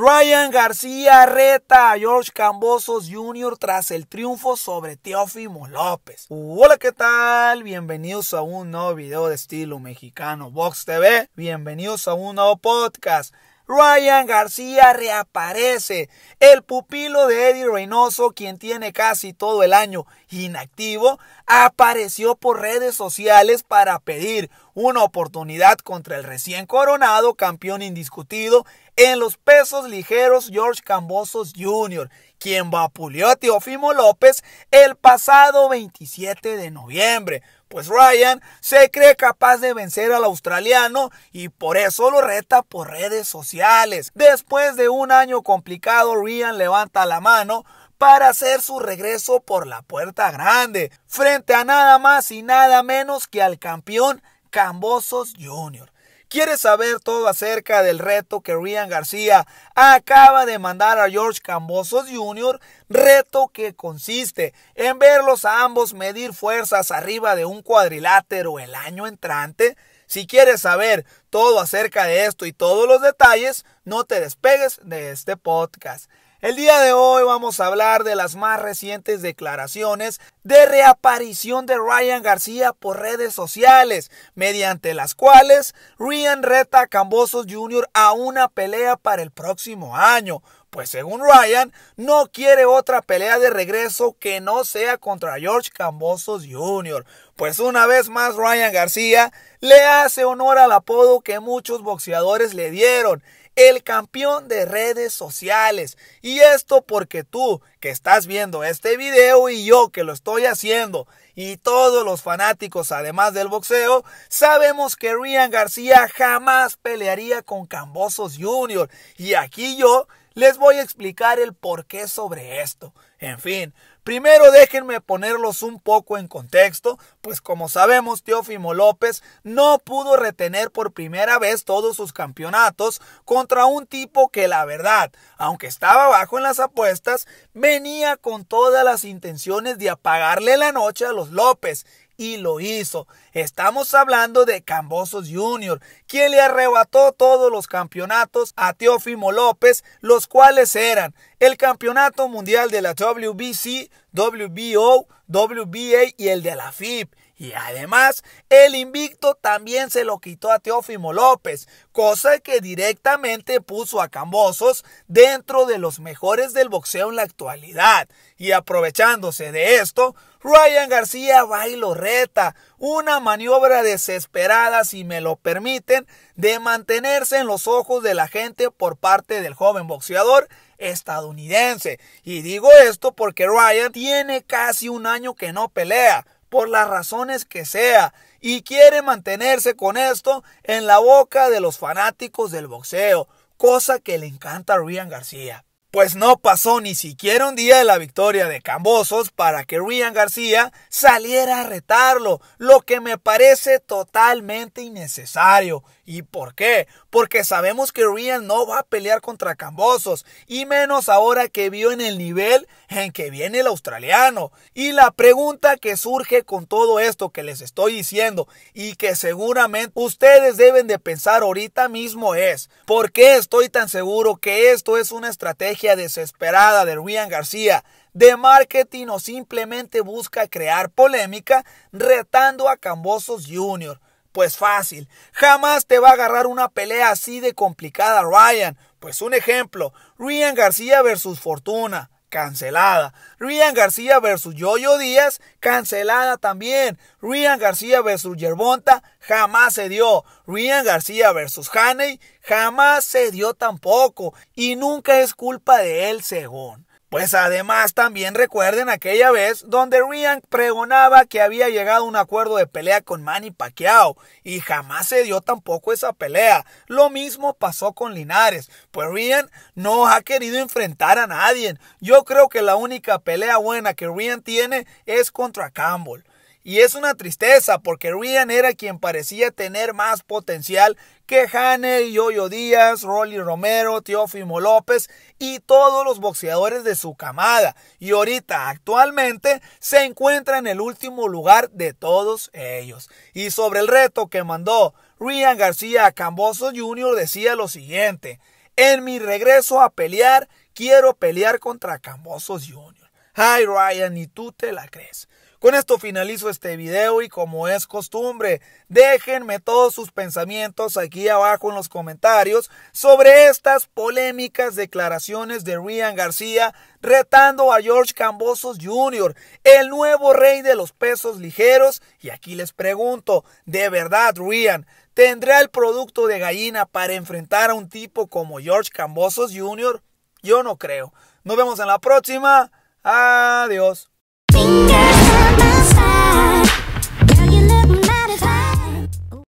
Ryan García reta a George Cambosos Jr. tras el triunfo sobre Teófimo López. Hola, ¿qué tal? Bienvenidos a un nuevo video de estilo mexicano Vox TV. Bienvenidos a un nuevo podcast. Ryan García reaparece, el pupilo de Eddie Reynoso, quien tiene casi todo el año inactivo, apareció por redes sociales para pedir una oportunidad contra el recién coronado campeón indiscutido en los pesos ligeros, George Cambosos Jr., quien vapuleó a Teofimo López el pasado 27 de noviembre. Pues Ryan se cree capaz de vencer al australiano y por eso lo reta por redes sociales. Después de un año complicado, Ryan levanta la mano para hacer su regreso por la puerta grande, frente a nada más y nada menos que al campeón Cambosos Jr. ¿Quieres saber todo acerca del reto que Ryan García acaba de mandar a George Cambosos Jr.? Reto que consiste en verlos a ambos medir fuerzas arriba de un cuadrilátero el año entrante. Si quieres saber todo acerca de esto y todos los detalles, no te despegues de este podcast. El día de hoy vamos a hablar de las más recientes declaraciones de reaparición de Ryan García por redes sociales, mediante las cuales Ryan reta a Cambosos Jr. a una pelea para el próximo año. Pues según Ryan, no quiere otra pelea de regreso que no sea contra George Cambosos Jr. Pues una vez más Ryan García le hace honor al apodo que muchos boxeadores le dieron, el campeón de redes sociales. Y esto porque tú que estás viendo este video y yo que lo estoy haciendo y todos los fanáticos además del boxeo, sabemos que Ryan García jamás pelearía con Cambosos Jr. Y aquí yo les voy a explicar el porqué sobre esto. En fin, primero déjenme ponerlos un poco en contexto, pues como sabemos Teófimo López no pudo retener por primera vez todos sus campeonatos contra un tipo que la verdad, aunque estaba bajo en las apuestas, venía con todas las intenciones de apagarle la noche a los López y lo hizo. Estamos hablando de Cambosos Jr., quien le arrebató todos los campeonatos a Teófimo López, los cuales eran el Campeonato Mundial de la WBC, WBO, WBA y el de la FIB. Y además, el invicto también se lo quitó a Teófimo López, cosa que directamente puso a Cambosos dentro de los mejores del boxeo en la actualidad. Y aprovechándose de esto, Ryan García va y lo reta. Una maniobra desesperada, si me lo permiten, de mantenerse en los ojos de la gente por parte del joven boxeador estadounidense. Y digo esto porque Ryan tiene casi un año que no pelea por las razones que sea, y quiere mantenerse con esto en la boca de los fanáticos del boxeo, cosa que le encanta a Ryan García. Pues no pasó ni siquiera un día de la victoria de Cambosos para que Ryan García saliera a retarlo, lo que me parece totalmente innecesario. ¿Y por qué? Porque sabemos que Ryan no va a pelear contra Cambosos, y menos ahora que vio en el nivel en que viene el australiano. Y la pregunta que surge con todo esto que les estoy diciendo y que seguramente ustedes deben de pensar ahorita mismo es, ¿por qué estoy tan seguro que esto es una estrategia desesperada de Ryan García de marketing o simplemente busca crear polémica retando a Cambosos Jr. Pues fácil, jamás te va a agarrar una pelea así de complicada Ryan. Pues un ejemplo, Ryan García versus Fortuna cancelada. Ryan García versus Yoyo Díaz, cancelada también. Ryan García versus Yerbonta, jamás se dio. Ryan García versus Haney, jamás se dio tampoco. Y nunca es culpa de él, según. Pues además también recuerden aquella vez donde Ryan pregonaba que había llegado a un acuerdo de pelea con Manny Pacquiao y jamás se dio tampoco esa pelea. Lo mismo pasó con Linares, pues Ryan no ha querido enfrentar a nadie. Yo creo que la única pelea buena que Ryan tiene es contra Campbell. Y es una tristeza porque Ryan era quien parecía tener más potencial que Hane, Yoyo Díaz, Rolly Romero, Teófimo López y todos los boxeadores de su camada. Y ahorita actualmente se encuentra en el último lugar de todos ellos. Y sobre el reto que mandó Ryan García a Camboso Jr. decía lo siguiente. En mi regreso a pelear, quiero pelear contra Cambosos Jr. Hi Ryan, y tú te la crees. Con esto finalizo este video y como es costumbre, déjenme todos sus pensamientos aquí abajo en los comentarios sobre estas polémicas declaraciones de Rian García retando a George Cambosos Jr., el nuevo rey de los pesos ligeros. Y aquí les pregunto, ¿de verdad Rian tendrá el producto de gallina para enfrentar a un tipo como George Cambosos Jr.? Yo no creo. Nos vemos en la próxima. Adiós.